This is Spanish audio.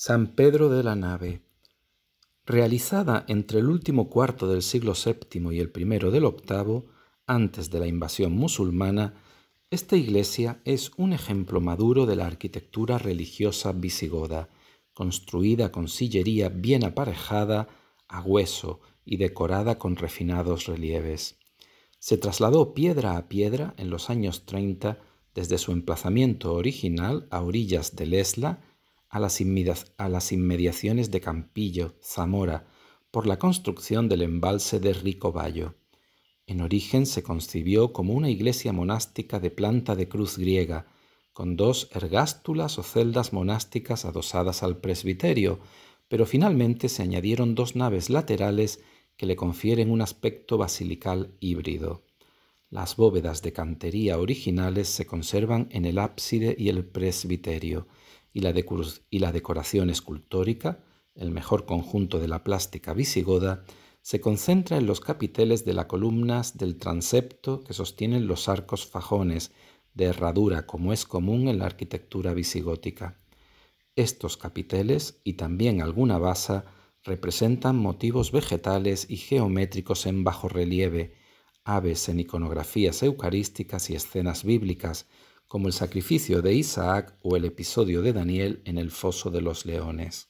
San Pedro de la Nave, realizada entre el último cuarto del siglo VII y el primero del VIII, antes de la invasión musulmana, esta iglesia es un ejemplo maduro de la arquitectura religiosa visigoda, construida con sillería bien aparejada, a hueso y decorada con refinados relieves. Se trasladó piedra a piedra en los años 30 desde su emplazamiento original a orillas del Esla a las, inmediaciones de Campillo, Zamora, por la construcción del embalse de Ricoballo. En origen se concibió como una iglesia monástica de planta de cruz griega, con dos ergástulas o celdas monásticas adosadas al presbiterio, pero finalmente se añadieron dos naves laterales que le confieren un aspecto basilical híbrido. Las bóvedas de cantería originales se conservan en el ábside y el presbiterio, y la, decoración escultórica, el mejor conjunto de la plástica visigoda, se concentra en los capiteles de las columnas del transepto que sostienen los arcos fajones de herradura como es común en la arquitectura visigótica. Estos capiteles y también alguna basa representan motivos vegetales y geométricos en bajo relieve, aves en iconografías eucarísticas y escenas bíblicas, como el sacrificio de Isaac o el episodio de Daniel en el foso de los leones.